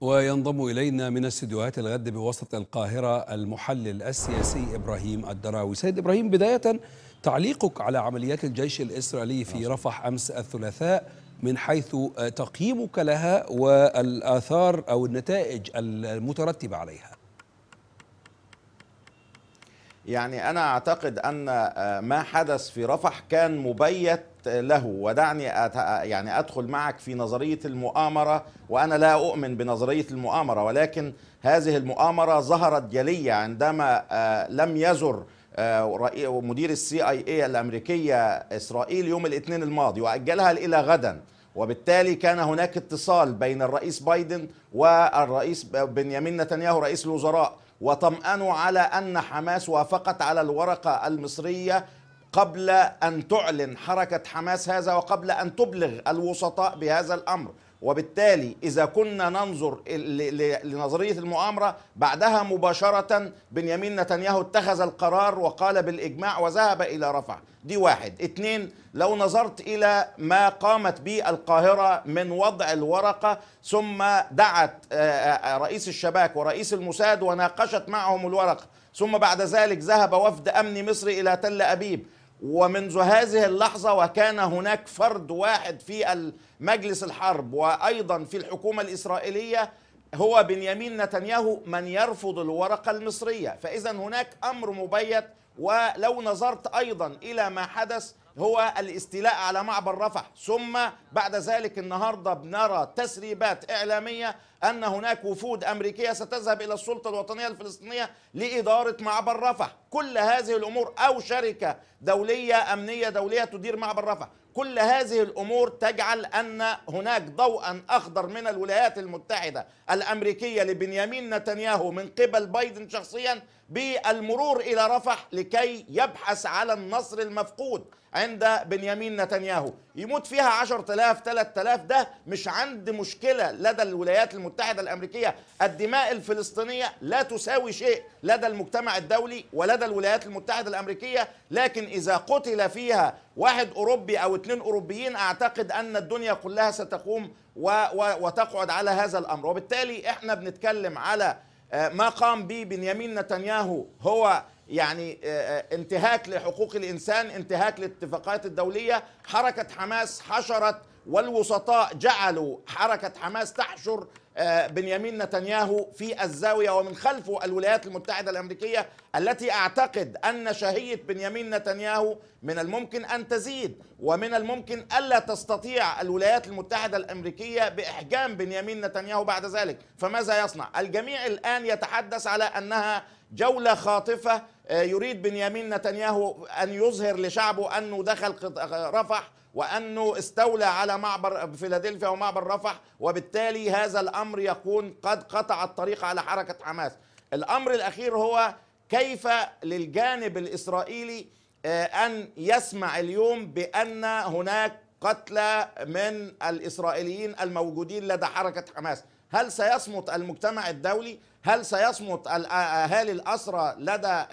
وينضم إلينا من استديوهات الغد بوسط القاهرة المحلل السياسي إبراهيم الدراوي سيد إبراهيم بداية تعليقك على عمليات الجيش الإسرائيلي في نعم. رفح أمس الثلاثاء من حيث آه، تقييمك لها والآثار أو النتائج المترتبة عليها يعني أنا أعتقد أن آه، ما حدث في رفح كان مبيت له ودعني أت... يعني ادخل معك في نظريه المؤامره وانا لا اؤمن بنظريه المؤامره ولكن هذه المؤامره ظهرت جليه عندما آه، لم يزر آه، مدير السي اي اي الامريكيه اسرائيل يوم الاثنين الماضي واجلها الى غدا وبالتالي كان هناك اتصال بين الرئيس بايدن والرئيس بنيامين نتنياهو رئيس الوزراء وطمأنوا على أن حماس وافقت على الورقة المصرية قبل أن تعلن حركة حماس هذا وقبل أن تبلغ الوسطاء بهذا الأمر وبالتالي إذا كنا ننظر لنظرية المؤامرة بعدها مباشرة بنيامين نتنياهو اتخذ القرار وقال بالإجماع وذهب إلى رفح دي واحد اتنين لو نظرت إلى ما قامت به القاهرة من وضع الورقة ثم دعت رئيس الشباك ورئيس الموساد وناقشت معهم الورقة ثم بعد ذلك ذهب وفد أمني مصري إلى تل أبيب ومنذ هذه اللحظة وكان هناك فرد واحد في مجلس الحرب وأيضا في الحكومة الإسرائيلية هو بنيامين نتنياهو من يرفض الورقة المصرية فإذا هناك أمر مبيت ولو نظرت أيضا إلى ما حدث هو الاستيلاء على معبر رفح ثم بعد ذلك النهارده بنرى تسريبات اعلاميه ان هناك وفود امريكيه ستذهب الى السلطه الوطنيه الفلسطينيه لاداره معبر رفح كل هذه الامور او شركه دوليه امنيه دوليه تدير معبر رفح كل هذه الامور تجعل ان هناك ضوءا اخضر من الولايات المتحده الامريكيه لبنيامين نتنياهو من قبل بايدن شخصيا بالمرور الى رفح لكي يبحث على النصر المفقود عند بنيامين نتنياهو يموت فيها 10000 3000 ده مش عند مشكله لدى الولايات المتحده الامريكيه الدماء الفلسطينيه لا تساوي شيء لدى المجتمع الدولي ولدى الولايات المتحده الامريكيه لكن اذا قتل فيها واحد اوروبي او اثنين اوروبيين اعتقد ان الدنيا كلها ستقوم و و وتقعد على هذا الامر وبالتالي احنا بنتكلم على آه، ما قام به بنيامين نتنياهو هو يعني آه، آه، انتهاك لحقوق الانسان انتهاك للاتفاقات الدوليه حركه حماس حشرت والوسطاء جعلوا حركه حماس تحشر آه، بنيامين نتنياهو في الزاويه ومن خلفه الولايات المتحده الامريكيه التي اعتقد ان شهيه بنيامين نتنياهو من الممكن ان تزيد ومن الممكن الا تستطيع الولايات المتحده الامريكيه باحجام بنيامين نتنياهو بعد ذلك فماذا يصنع الجميع الان يتحدث على انها جولة خاطفة آه، يريد بنيامين نتنياهو أن يظهر لشعبه أنه دخل آه، رفح وأنه استولى على معبر فيلادلفيا ومعبر رفح وبالتالي هذا الأمر يكون قد قطع الطريق على حركة حماس الأمر الأخير هو كيف للجانب الإسرائيلي آه، أن يسمع اليوم بأن هناك قتلى من الإسرائيليين الموجودين لدى حركة حماس هل سيصمت المجتمع الدولي هل سيصمت اهالي الاسرى لدى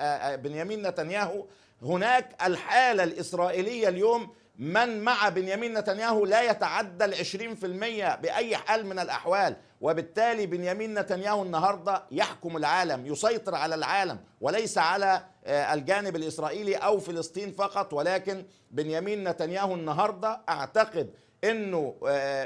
بنيامين نتنياهو هناك الحاله الاسرائيليه اليوم من مع بنيامين نتنياهو لا يتعدى العشرين في المية بأي حال من الأحوال وبالتالي بنيامين نتنياهو النهاردة يحكم العالم يسيطر على العالم وليس على الجانب الإسرائيلي أو فلسطين فقط ولكن بنيامين نتنياهو النهاردة أعتقد أنه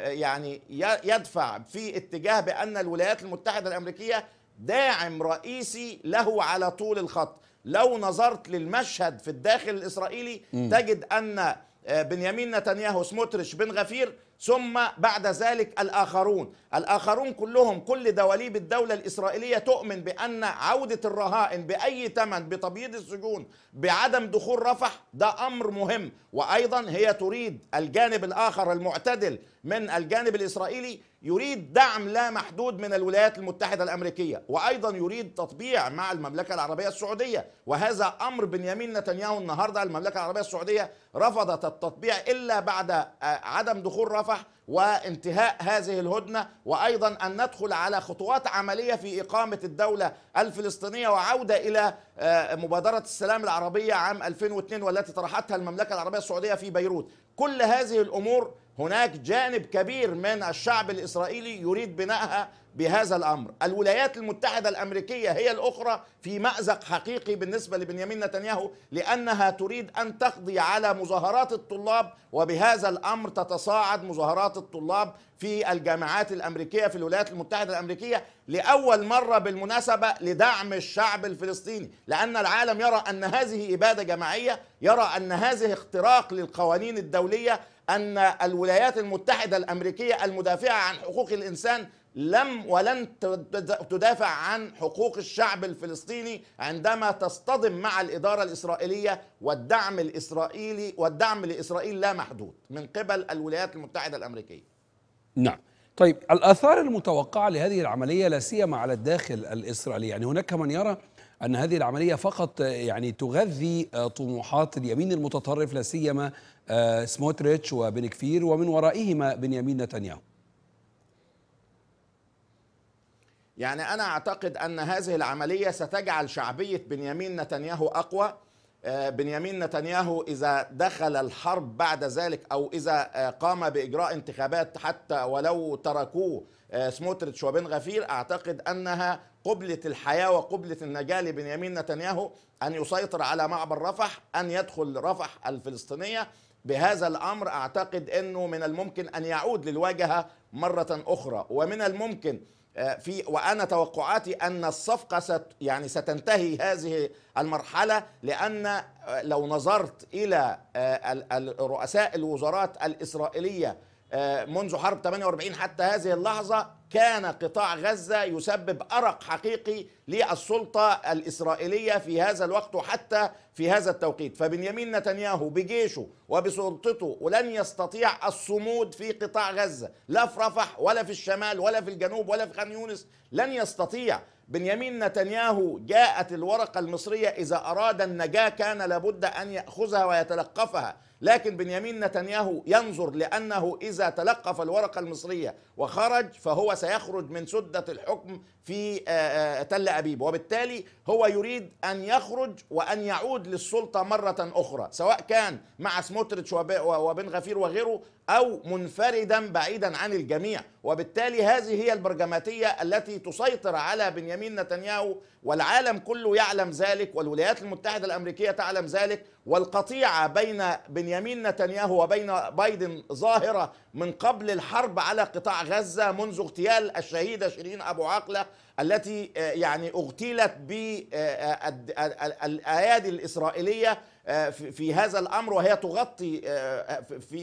يعني يدفع في اتجاه بأن الولايات المتحدة الأمريكية داعم رئيسي له على طول الخط لو نظرت للمشهد في الداخل الإسرائيلي م. تجد أن آه، بنيامين نتنياهو سموتريش بن غفير ثم بعد ذلك الآخرون الآخرون كلهم كل دواليب الدولة الإسرائيلية تؤمن بأن عودة الرهائن بأي تمن بتبييض السجون بعدم دخول رفح ده أمر مهم وأيضا هي تريد الجانب الآخر المعتدل من الجانب الإسرائيلي يريد دعم لا محدود من الولايات المتحدة الأمريكية وأيضا يريد تطبيع مع المملكة العربية السعودية وهذا أمر بنيامين نتنياهو النهاردة المملكة العربية السعودية رفضت التطبيع إلا بعد آه، عدم دخول رفح وانتهاء هذه الهدنة وأيضا أن ندخل على خطوات عملية في إقامة الدولة الفلسطينية وعودة إلى آه، مبادرة السلام العربية عام 2002 والتي طرحتها المملكة العربية السعودية في بيروت كل هذه الأمور هناك جانب كبير من الشعب الإسرائيلي يريد بنائها بهذا الأمر الولايات المتحدة الأمريكية هي الأخرى في مأزق حقيقي بالنسبة لبنيامين نتنياهو لأنها تريد أن تقضي على مظاهرات الطلاب وبهذا الأمر تتصاعد مظاهرات الطلاب في الجامعات الأمريكية في الولايات المتحدة الأمريكية لأول مرة بالمناسبة لدعم الشعب الفلسطيني لأن العالم يرى أن هذه إبادة جماعية يرى أن هذه اختراق للقوانين الدولية ان الولايات المتحده الامريكيه المدافعه عن حقوق الانسان لم ولن تدافع عن حقوق الشعب الفلسطيني عندما تصطدم مع الاداره الاسرائيليه والدعم الاسرائيلي والدعم لاسرائيل لا محدود من قبل الولايات المتحده الامريكيه. نعم. طيب الاثار المتوقعه لهذه العمليه لا سيما على الداخل الاسرائيلي، يعني هناك من يرى ان هذه العمليه فقط يعني تغذي طموحات اليمين المتطرف لا سيما آه، سموتريتش وبن كفير ومن ورائهما بنيامين نتنياهو يعني أنا أعتقد أن هذه العملية ستجعل شعبية بنيامين نتنياهو أقوى آه، بنيامين نتنياهو إذا دخل الحرب بعد ذلك أو إذا آه، قام بإجراء انتخابات حتى ولو تركوه سموتريتش وبن غفير أعتقد أنها قبلة الحياة وقبلة النجاة لبنيامين نتنياهو أن يسيطر على معبر رفح أن يدخل رفح الفلسطينية بهذا الامر اعتقد انه من الممكن ان يعود للواجهه مره اخرى ومن الممكن آه، في وانا توقعاتي ان الصفقه ست يعني ستنتهي هذه المرحله لان آه، لو نظرت الى آه، رؤساء الوزارات الاسرائيليه منذ حرب 48 حتى هذه اللحظه كان قطاع غزة يسبب أرق حقيقي للسلطة الإسرائيلية في هذا الوقت وحتى في هذا التوقيت فبنيامين نتنياهو بجيشه وبسلطته ولن يستطيع الصمود في قطاع غزة لا في رفح ولا في الشمال ولا في الجنوب ولا في خان يونس لن يستطيع بنيامين نتنياهو جاءت الورقة المصرية إذا أراد النجاة كان لابد أن يأخذها ويتلقفها لكن بنيامين نتنياهو ينظر لأنه إذا تلقف الورقة المصرية وخرج فهو سيخرج من سدة الحكم في آه، آه، تل أبيب وبالتالي هو يريد أن يخرج وأن يعود للسلطة مرة أخرى سواء كان مع سموتريتش وبن غفير وغيره أو منفردا بعيدا عن الجميع وبالتالي هذه هي البرجماتية التي تسيطر على بنيامين نتنياهو والعالم كله يعلم ذلك والولايات المتحدة الأمريكية تعلم ذلك والقطيعة بين بنيامين نتنياهو وبين بايدن ظاهرة من قبل الحرب على قطاع غزة منذ اغتيال الشهيدة شيرين أبو عقلة التي آه، يعني اغتيلت بالأيادي آه، آه، الإسرائيلية في هذا الأمر وهي تغطي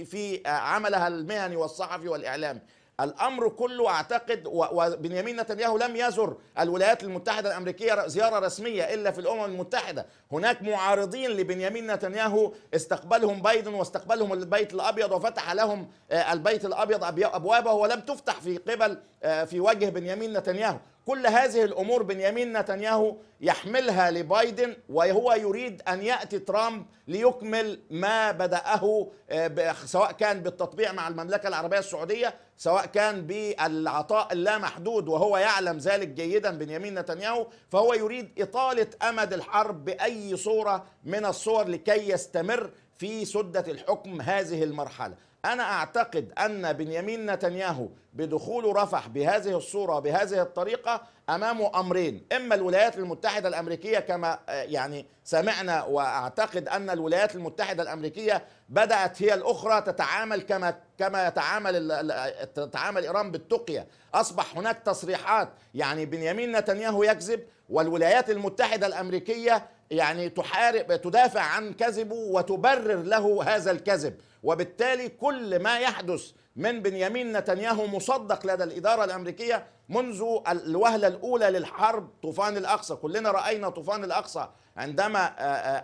في عملها المهني والصحفي والإعلامي الامر كله اعتقد وبنيامين نتنياهو لم يزر الولايات المتحده الامريكيه زياره رسميه الا في الامم المتحده، هناك معارضين لبنيامين نتنياهو استقبلهم بايدن واستقبلهم البيت الابيض وفتح لهم آه، البيت الابيض ابوابه ولم تفتح في قبل آه، في وجه بنيامين نتنياهو، كل هذه الامور بنيامين نتنياهو يحملها لبايدن وهو يريد ان ياتي ترامب ليكمل ما بداه آه، سواء كان بالتطبيع مع المملكه العربيه السعوديه سواء كان بالعطاء اللامحدود وهو يعلم ذلك جيدا بنيامين نتنياهو فهو يريد اطاله امد الحرب باي صوره من الصور لكي يستمر في سده الحكم هذه المرحله أنا أعتقد أن بنيامين نتنياهو بدخول رفح بهذه الصورة بهذه الطريقة أمامه أمرين إما الولايات المتحدة الأمريكية كما آه، يعني سمعنا وأعتقد أن الولايات المتحدة الأمريكية بدأت هي الأخرى تتعامل كما كما يتعامل تتعامل إيران بالتقية أصبح هناك تصريحات يعني بنيامين نتنياهو يكذب والولايات المتحدة الأمريكية يعني تحارب تدافع عن كذبه وتبرر له هذا الكذب وبالتالي كل ما يحدث من بنيامين نتنياهو مصدق لدى الإدارة الأمريكية منذ الوهلة الأولى للحرب طوفان الأقصى كلنا رأينا طوفان الأقصى عندما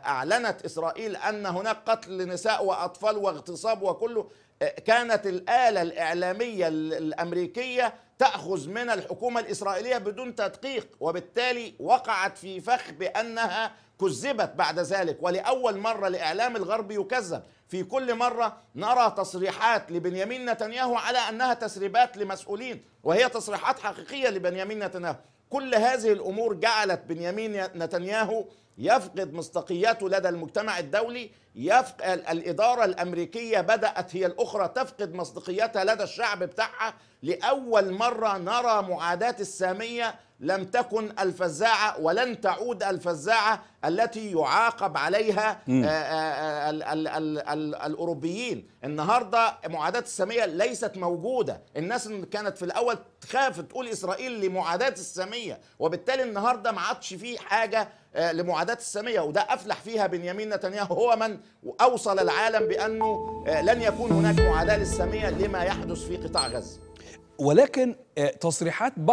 أعلنت إسرائيل أن هناك قتل لنساء وأطفال واغتصاب وكله كانت الآلة الإعلامية الأمريكية تأخذ من الحكومة الإسرائيلية بدون تدقيق وبالتالي وقعت في فخ بأنها كذبت بعد ذلك ولأول مرة الإعلام الغربي يكذب في كل مرة نرى تصريحات لبنيامين نتنياهو على أنها تسريبات لمسؤولين وهي تصريحات حقيقية لبنيامين نتنياهو كل هذه الأمور جعلت بنيامين نتنياهو يفقد مصداقيته لدى المجتمع الدولي يفق... الإدارة الأمريكية بدأت هي الأخرى تفقد مصداقيتها لدى الشعب بتاعها لأول مرة نرى معاداة السامية لم تكن الفزاعة ولن تعود الفزاعة التي يعاقب عليها آه، آه، آه، الأوروبيين النهاردة معاداة السامية ليست موجودة الناس كانت في الأول تخاف تقول إسرائيل لمعاداة السامية وبالتالي النهاردة ما عادش فيه حاجة آه، لمعاداة السامية وده أفلح فيها بنيامين نتنياهو هو من أوصل العالم بأنه آه، لن يكون هناك معاداة للسامية لما يحدث في قطاع غزة ولكن آه، تصريحات بايدن